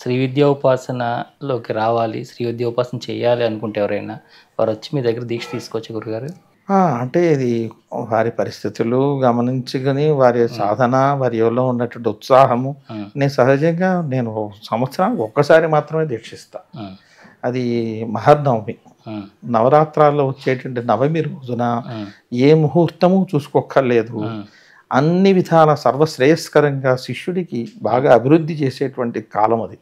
శ్రీ విద్యోపాసనలోకి రావాలి శ్రీ విద్యోపాసన చేయాలి అనుకుంటే ఎవరైనా వారు వచ్చి మీ దగ్గర దీక్ష తీసుకోవచ్చు గురుగారు అంటే ఇది వారి పరిస్థితులు గమనించుకొని వారి సాధన వారి ఎవరిలో ఉన్నటువంటి ఉత్సాహము నేను సహజంగా నేను సంవత్సరం ఒక్కసారి మాత్రమే దీక్షిస్తా అది మహర్నవమి నవరాత్రాల్లో వచ్చేటువంటి నవమి రోజున ఏ ముహూర్తము చూసుకోక్కర్లేదు అన్ని విధాల సర్వశ్రేయస్కరంగా శిష్యుడికి బాగా అభివృద్ధి చేసేటువంటి కాలం అది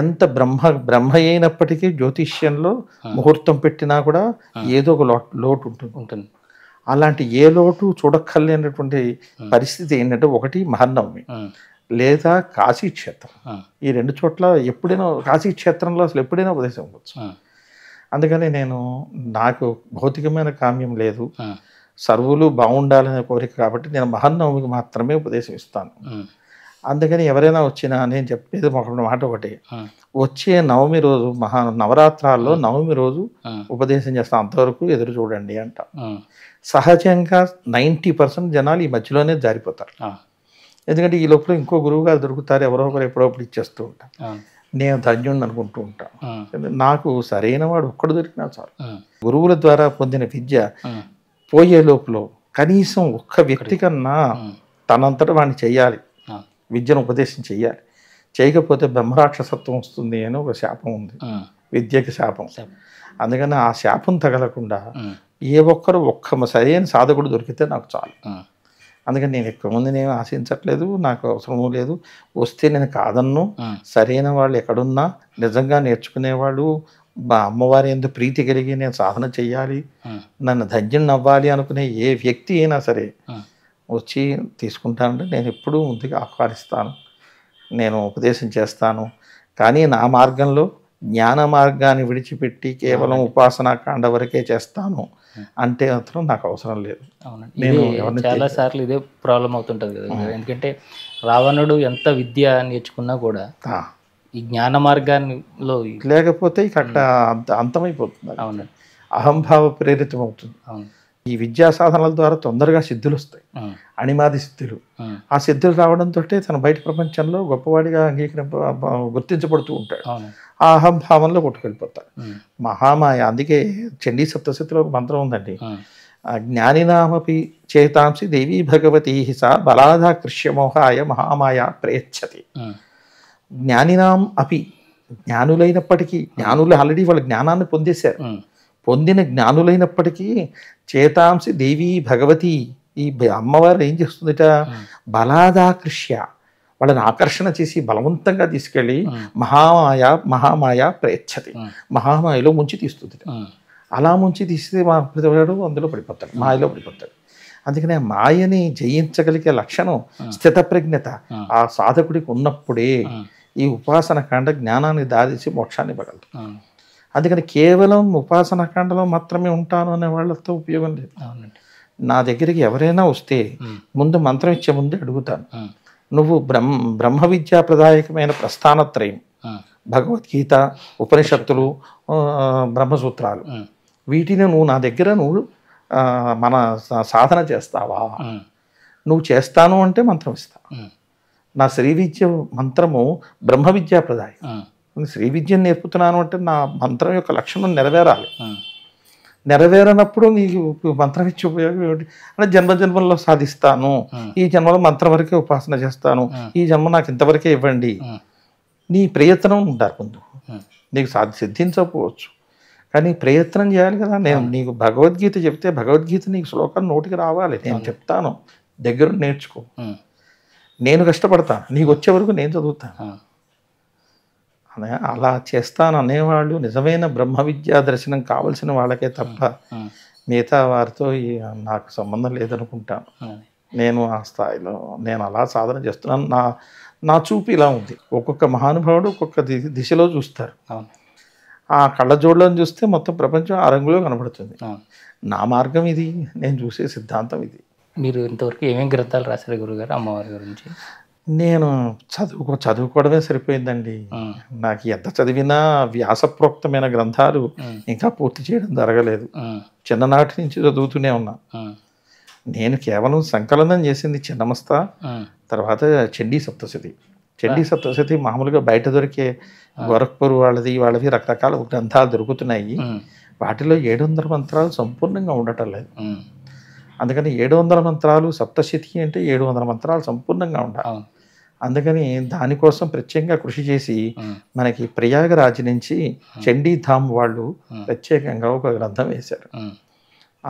ఎంత బ్రహ్మ బ్రహ్మ అయినప్పటికీ జ్యోతిష్యంలో ముహూర్తం పెట్టినా కూడా ఏదో ఒక లోటు ఉంటుంది ఉంటుంది అలాంటి ఏ లోటు చూడక్కర్లేనటువంటి పరిస్థితి ఏంటంటే ఒకటి మహానవమి లేదా కాశీక్షేత్రం ఈ రెండు చోట్ల ఎప్పుడైనా కాశీక్షేత్రంలో అసలు ఎప్పుడైనా ఉపదేశం అవ్వచ్చు అందుకని నేను నాకు భౌతికమైన కామ్యం లేదు సర్వులు బాగుండాలనే కోరిక కాబట్టి నేను మహన్నవమికి మాత్రమే ఉపదేశం ఇస్తాను అందుకని ఎవరైనా వచ్చినా నేను చెప్పేది ఒక మాట ఒకటి వచ్చే నవమి రోజు మహా నవరాత్రాల్లో నవమి రోజు ఉపదేశం చేస్తాను అంతవరకు ఎదురు చూడండి అంట సహజంగా నైంటీ పర్సెంట్ జనాలు ఈ మధ్యలోనే జారిపోతారు ఎందుకంటే ఈ లోపల ఇంకో గారు దొరుకుతారు ఎవరో ఒకరు ఎప్పుడప్పుడు ఇచ్చేస్తూ ఉంటాను నేను ధన్యుణ్ణి అనుకుంటూ ఉంటాను నాకు సరైన వాడు ఒక్కడు దొరికినా చాలు గురువుల ద్వారా పొందిన విద్య పోయే లోపల కనీసం ఒక్క వ్యక్తి కన్నా తనంతట వాడిని చేయాలి విద్యను ఉపదేశం చేయాలి చేయకపోతే బ్రహ్మరాక్షసత్వం వస్తుంది అని ఒక శాపం ఉంది విద్యకి శాపం అందుకని ఆ శాపం తగలకుండా ఏ ఒక్కరు ఒక్క సరైన సాధకుడు దొరికితే నాకు చాలు అందుకని నేను ఎక్కువ ముందు నేను ఆశించట్లేదు నాకు అవసరమూ లేదు వస్తే నేను కాదన్ను సరైన వాళ్ళు ఎక్కడున్నా నిజంగా నేర్చుకునేవాళ్ళు మా అమ్మవారి ఎందు ప్రీతి కలిగి నేను సాధన చేయాలి నన్ను ధన్యం అవ్వాలి అనుకునే ఏ వ్యక్తి అయినా సరే వచ్చి తీసుకుంటానంటే నేను ఎప్పుడూ ముందుగా ఆహ్వానిస్తాను నేను ఉపదేశం చేస్తాను కానీ నా మార్గంలో జ్ఞాన మార్గాన్ని విడిచిపెట్టి కేవలం ఉపాసనా కాండ వరకే చేస్తాను అంటే మాత్రం నాకు అవసరం లేదు నేను చాలా సార్లు ఇదే ప్రాబ్లం అవుతుంటుంది కదా ఎందుకంటే రావణుడు ఎంత విద్య నేర్చుకున్నా కూడా ఈ జ్ఞాన మార్గాన్నిలో లేకపోతే ఇక్కడ అంత అంతమైపోతుంది అవును అహంభావ ప్రేరితం అవుతుంది అవును ఈ విద్యా సాధనల ద్వారా తొందరగా సిద్ధులు వస్తాయి అణిమాది సిద్ధులు ఆ సిద్ధులు రావడంతో తన బయట ప్రపంచంలో గొప్పవాడిగా అంగీకరి గుర్తించబడుతూ ఉంటాడు ఆ అహంభావంలో కొట్టుకెళ్ళిపోతాడు మహామాయ అందుకే చండీ సప్తశతిలో ఒక మంత్రం ఉందండి జ్ఞానినామపి చేతాంసి దేవీ భగవతి సా బలాధా మోహాయ మహామాయ ప్రయచ్చతి జ్ఞానినాం అపి జ్ఞానులైనప్పటికీ జ్ఞానులు ఆల్రెడీ వాళ్ళ జ్ఞానాన్ని పొందేశారు పొందిన జ్ఞానులైనప్పటికీ చేతాంసి దేవి భగవతి ఈ అమ్మవారు ఏం చేస్తుందిట బలాదాకృష్య వాళ్ళని ఆకర్షణ చేసి బలవంతంగా తీసుకెళ్ళి మహామాయ మహామాయ ప్రయచ్చతి మహామాయలో ముంచి తీస్తుంది అలా ముంచి తీస్తే మా ప్రతివాడు అందులో పడిపోతాడు మాయలో పడిపోతాడు అందుకనే మాయని జయించగలిగే లక్షణం స్థితప్రజ్ఞత ఆ సాధకుడికి ఉన్నప్పుడే ఈ ఉపాసన కాండ జ్ఞానాన్ని దారిసి మోక్షాన్ని ఇవ్వగలరు అందుకని కేవలం ఉపాసన కాండలో మాత్రమే ఉంటాను అనే వాళ్ళతో ఉపయోగం లేదు నా దగ్గరికి ఎవరైనా వస్తే ముందు మంత్రం ఇచ్చే ముందే అడుగుతాను నువ్వు బ్రహ్మ బ్రహ్మ విద్యా ప్రదాయకమైన ప్రస్థానత్రయం భగవద్గీత ఉపనిషత్తులు బ్రహ్మసూత్రాలు వీటిని నువ్వు నా దగ్గర నువ్వు మన సాధన చేస్తావా నువ్వు చేస్తాను అంటే మంత్రం ఇస్తా నా శ్రీ విద్య మంత్రము బ్రహ్మ విద్యా ప్రదాయం శ్రీ విద్యను నేర్పుతున్నాను అంటే నా మంత్రం యొక్క లక్షణం నెరవేరాలి నెరవేరనప్పుడు నీకు మంత్రం ఇచ్చే ఉపయోగం ఏమిటి అంటే జన్మ జన్మల్లో సాధిస్తాను ఈ జన్మలో మంత్రం వరకే ఉపాసన చేస్తాను ఈ జన్మ నాకు ఇంతవరకే ఇవ్వండి నీ ప్రయత్నం ఉంటారు ముందు నీకు సాధి సిద్ధించకపోవచ్చు కానీ ప్రయత్నం చేయాలి కదా నేను నీకు భగవద్గీత చెప్తే భగవద్గీత నీకు శ్లోకం నోటికి రావాలి నేను చెప్తాను దగ్గర నేర్చుకో నేను కష్టపడతాను నీకు వచ్చే వరకు నేను చదువుతాను అలా చేస్తాను అనేవాళ్ళు నిజమైన బ్రహ్మ విద్యా దర్శనం కావలసిన వాళ్ళకే తప్ప మిగతా వారితో నాకు సంబంధం లేదనుకుంటాను నేను ఆ స్థాయిలో నేను అలా సాధన చేస్తున్నాను నా నా చూపు ఇలా ఉంది ఒక్కొక్క మహానుభావుడు ఒక్కొక్క దిశలో చూస్తారు అవును ఆ కళ్ళజోడులను చూస్తే మొత్తం ప్రపంచం ఆ రంగులో కనబడుతుంది నా మార్గం ఇది నేను చూసే సిద్ధాంతం ఇది మీరు ఇంతవరకు ఏమేమి గ్రంథాలు రాశారు గురుగారు అమ్మవారి గురించి నేను చదువుకో చదువుకోవడమే సరిపోయిందండి నాకు ఎంత చదివినా వ్యాసప్రోక్తమైన గ్రంథాలు ఇంకా పూర్తి చేయడం జరగలేదు చిన్ననాటి నుంచి చదువుతూనే ఉన్నా నేను కేవలం సంకలనం చేసింది చిన్నమస్త తర్వాత చండీ సప్తశతి చండీ సప్తశతి మామూలుగా బయట దొరికే గోరఖ్పూర్ వాళ్ళది వాళ్ళవి రకరకాల గ్రంథాలు దొరుకుతున్నాయి వాటిలో ఏడు వందల మంత్రాలు సంపూర్ణంగా ఉండటం లేదు అందుకని ఏడు వందల మంత్రాలు సప్తశతికి అంటే ఏడు వందల మంత్రాలు సంపూర్ణంగా ఉండాలి అందుకని దానికోసం ప్రత్యేకంగా కృషి చేసి మనకి ప్రయాగరాజ్ నుంచి చండీధామ్ వాళ్ళు ప్రత్యేకంగా ఒక గ్రంథం వేశారు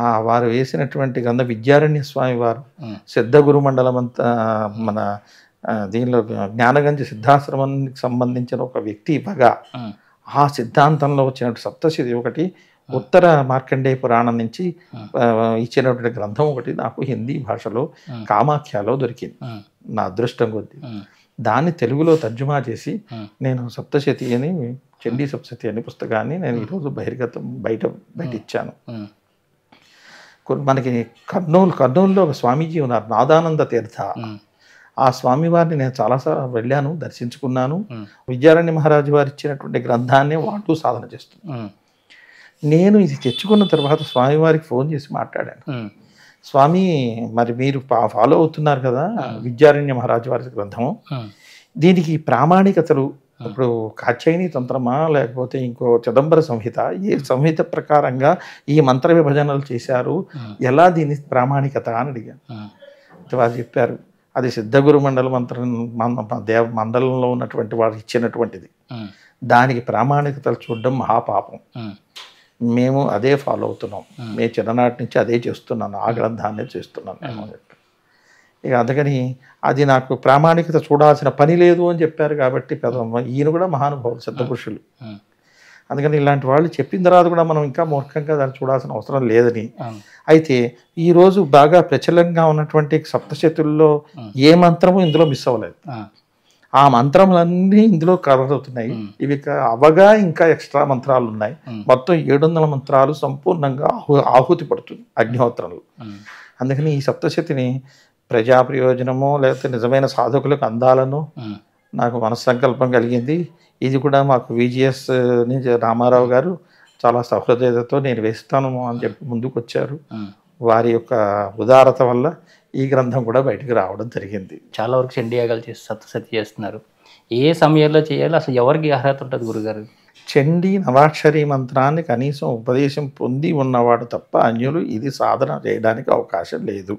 ఆ వారు వేసినటువంటి గ్రంథ విద్యారణ్య స్వామి వారు సిద్ధ గురుమండలం అంతా మన దీనిలో జ్ఞానగంజి సిద్ధాశ్రమానికి సంబంధించిన ఒక వ్యక్తి ఇవ్వగా ఆ సిద్ధాంతంలో వచ్చినటువంటి సప్తశతి ఒకటి ఉత్తర మార్కండే పురాణం నుంచి ఇచ్చినటువంటి గ్రంథం ఒకటి నాకు హిందీ భాషలో కామాఖ్యలో దొరికింది నా అదృష్టం కొద్ది దాన్ని తెలుగులో తర్జుమా చేసి నేను సప్తశతి అని చండీ సప్తశతి అనే పుస్తకాన్ని నేను ఈరోజు బహిర్గతం బయట బయట ఇచ్చాను మనకి కర్నూలు కర్నూలులో ఒక స్వామీజీ ఉన్నారు నాదానంద తీర్థ ఆ స్వామివారిని నేను చాలాసార్లు వెళ్ళాను దర్శించుకున్నాను విద్యారణ్య మహారాజు వారు ఇచ్చినటువంటి గ్రంథాన్ని వాడుతూ సాధన చేస్తున్నాను నేను ఇది తెచ్చుకున్న తర్వాత స్వామివారికి ఫోన్ చేసి మాట్లాడాను స్వామి మరి మీరు ఫాలో అవుతున్నారు కదా విద్యారణ్య మహారాజు వారి గ్రంథము దీనికి ప్రామాణికతలు ఇప్పుడు కాచైని తంత్రమా లేకపోతే ఇంకో చిదంబర సంహిత ఈ సంహిత ప్రకారంగా ఈ మంత్ర విభజనలు చేశారు ఎలా దీని ప్రామాణికత అని అడిగాను వారు చెప్పారు అది సిద్ధగురు మండల మంత్రం దేవ మండలంలో ఉన్నటువంటి వారు ఇచ్చినటువంటిది దానికి ప్రామాణికతలు చూడడం మహాపాపం మేము అదే ఫాలో అవుతున్నాం మేము చిన్ననాటి నుంచి అదే చేస్తున్నాను ఆ గ్రంథాన్ని చేస్తున్నాను ఇక అందుకని అది నాకు ప్రామాణికత చూడాల్సిన పని లేదు అని చెప్పారు కాబట్టి ఈయన కూడా మహానుభావులు సిద్ధపురుషులు అందుకని ఇలాంటి వాళ్ళు చెప్పిన తర్వాత కూడా మనం ఇంకా మూర్ఖంగా దాన్ని చూడాల్సిన అవసరం లేదని అయితే ఈరోజు బాగా ప్రచలంగా ఉన్నటువంటి సప్తశతుల్లో ఏ మంత్రము ఇందులో మిస్ అవ్వలేదు ఆ మంత్రములన్నీ ఇందులో కవర్ అవుతున్నాయి ఇవి అవగా ఇంకా ఎక్స్ట్రా మంత్రాలు ఉన్నాయి మొత్తం ఏడు వందల మంత్రాలు సంపూర్ణంగా ఆహుతి పడుతుంది అగ్నిహోత్రంలో అందుకని ఈ సప్తశతిని ప్రజా ప్రయోజనము లేకపోతే నిజమైన సాధకులకు అందాలను నాకు మనస్సంకల్పం కలిగింది ఇది కూడా మాకు విజిఎస్ నుంచి రామారావు గారు చాలా సహృదయతతో నేను వేస్తాను అని చెప్పి ముందుకు వచ్చారు వారి యొక్క ఉదారత వల్ల ఈ గ్రంథం కూడా బయటకు రావడం జరిగింది చాలా వరకు చండీయాగాలు చేసి సత్సతి చేస్తున్నారు ఏ సమయంలో చేయాలి అసలు ఎవరికి అర్హత ఉంటుంది గురుగారు చండీ నవాక్షరి మంత్రాన్ని కనీసం ఉపదేశం పొంది ఉన్నవాడు తప్ప అన్యులు ఇది సాధన చేయడానికి అవకాశం లేదు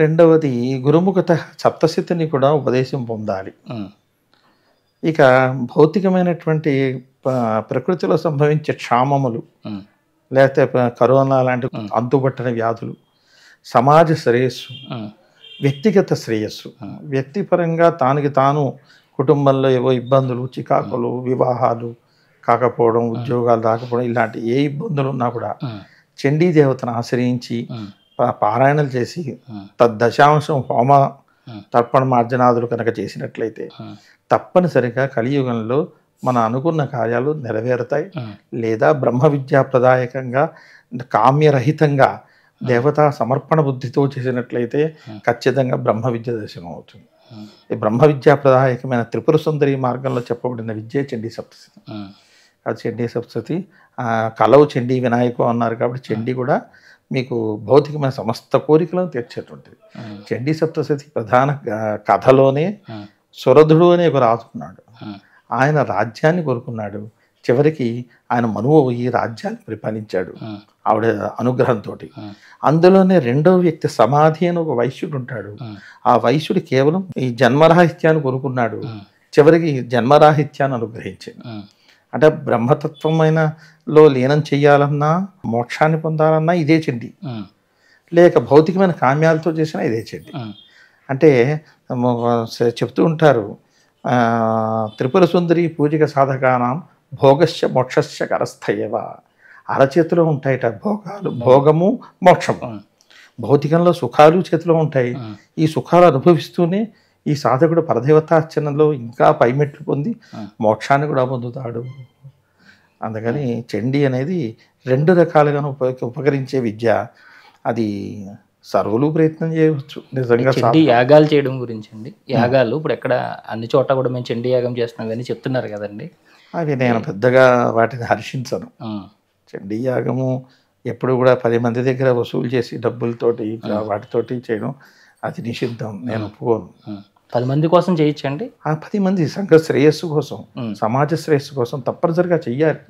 రెండవది గురుముఖత సప్తశితిని కూడా ఉపదేశం పొందాలి ఇక భౌతికమైనటువంటి ప్రకృతిలో సంభవించే క్షామములు లేకపోతే కరోనా లాంటి అంతుబట్టని వ్యాధులు సమాజ శ్రేయస్సు వ్యక్తిగత శ్రేయస్సు వ్యక్తిపరంగా తానికి తాను కుటుంబంలో ఏవో ఇబ్బందులు చికాకులు వివాహాలు కాకపోవడం ఉద్యోగాలు రాకపోవడం ఇలాంటి ఏ ఇబ్బందులు ఉన్నా కూడా చండీ దేవతను ఆశ్రయించి పారాయణలు చేసి తద్దశాంశం హోమ తర్పణ మార్జనాదులు కనుక చేసినట్లయితే తప్పనిసరిగా కలియుగంలో మన అనుకున్న కార్యాలు నెరవేరుతాయి లేదా బ్రహ్మ విద్యా ప్రదాయకంగా కామ్యరహితంగా దేవతా సమర్పణ బుద్ధితో చేసినట్లయితే ఖచ్చితంగా బ్రహ్మ విద్య దర్శనం అవుతుంది ఈ బ్రహ్మ విద్యా ప్రదాయకమైన త్రిపుర సుందరి మార్గంలో చెప్పబడిన విద్య చండీ సప్తశతి అది చండీ సప్తశతి కలవు చండీ వినాయకు అన్నారు కాబట్టి చండీ కూడా మీకు భౌతికమైన సమస్త కోరికలను తీర్చేటువంటిది చండీ సప్తశతి ప్రధాన కథలోనే సురధుడు అనే ఒక ఆయన రాజ్యాన్ని కోరుకున్నాడు చివరికి ఆయన మనువు ఈ రాజ్యాన్ని పరిపాలించాడు ఆవిడ అనుగ్రహంతో అందులోనే రెండవ వ్యక్తి సమాధి అని ఒక వైశ్యుడు ఉంటాడు ఆ వైశ్యుడు కేవలం ఈ జన్మరాహిత్యాన్ని కోరుకున్నాడు చివరికి జన్మరాహిత్యాన్ని అనుగ్రహించాడు అంటే బ్రహ్మతత్వమైన లో లీనం చేయాలన్నా మోక్షాన్ని పొందాలన్నా ఇదే చెడ్డి లేక భౌతికమైన కామ్యాలతో చేసినా ఇదే చెడ్డి అంటే చెప్తూ ఉంటారు త్రిపుర సుందరి పూజిక సాధకానం భోగస్య మోక్షస్య కరస్థయవ అరచేతిలో ఉంటాయట భోగాలు భోగము మోక్షము భౌతికంలో సుఖాలు చేతిలో ఉంటాయి ఈ సుఖాలు అనుభవిస్తూనే ఈ సాధకుడు పరదేవతార్చనలో ఇంకా పైమెట్లు పొంది మోక్షాన్ని కూడా పొందుతాడు అందుకని చండీ అనేది రెండు రకాలుగాను ఉపయోగ ఉపకరించే విద్య అది సర్వులు ప్రయత్నం చేయవచ్చు నిజంగా చండి యాగాలు చేయడం గురించి అండి యాగాలు ఇప్పుడు ఎక్కడ అన్ని చోట్ల కూడా మేము చండి యాగం చేస్తున్నాం కానీ చెప్తున్నారు కదండి అవి నేను పెద్దగా వాటిని హర్షించను చండీ యాగము ఎప్పుడు కూడా పది మంది దగ్గర వసూలు చేసి డబ్బులతోటి వాటితోటి చేయడం అది నిషిద్ధం నేను ఒప్పుకోను పది మంది కోసం చేయించండి ఆ పది మంది సంఘ శ్రేయస్సు కోసం సమాజ శ్రేయస్సు కోసం తప్పనిసరిగా చెయ్యాలి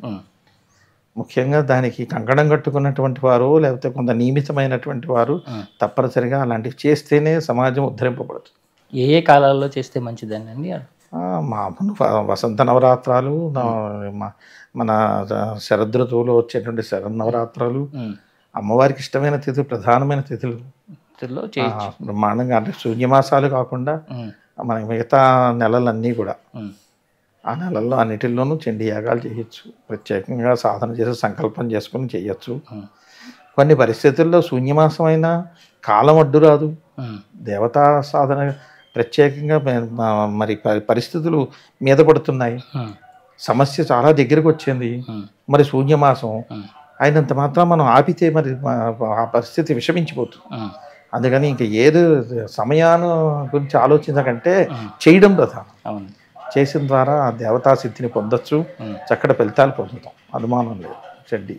ముఖ్యంగా దానికి కంకణం కట్టుకున్నటువంటి వారు లేకపోతే కొంత నియమితమైనటువంటి వారు తప్పనిసరిగా అలాంటివి చేస్తేనే సమాజం ఉద్ధరింపబడుతుంది ఏ ఏ కాలాల్లో చేస్తే మంచిదండి మామూలు వసంత నవరాత్రాలు మన శరదృతువులో వచ్చేటువంటి శరద్ నవరాత్రాలు అమ్మవారికి ఇష్టమైన తిథులు ప్రధానమైన తిథులు పరిస్థితుల్లో చేయొచ్చు బ్రహ్మాండంగా అంటే శూన్యమాసాలు కాకుండా మన మిగతా నెలలన్నీ కూడా ఆ నెలల్లో అన్నిటిల్లోనూ చండి యాగాలు చేయొచ్చు ప్రత్యేకంగా సాధన చేసి సంకల్పం చేసుకుని చేయొచ్చు కొన్ని పరిస్థితుల్లో శూన్యమాసమైన కాలం అడ్డు రాదు దేవతా సాధన ప్రత్యేకంగా మరి పరిస్థితులు మీద పడుతున్నాయి సమస్య చాలా దగ్గరకు వచ్చింది మరి శూన్యమాసం అయినంత మాత్రం మనం ఆపితే మరి ఆ పరిస్థితి విషమించిపోతుంది అందుకని ఇంకా ఏది సమయాన్ని గురించి ఆలోచించకంటే చేయడం ప్రధానం చేసిన ద్వారా దేవతా సిద్ధిని పొందొచ్చు చక్కటి ఫలితాలు పొందుతాం అనుమానం లేదు చెడ్డి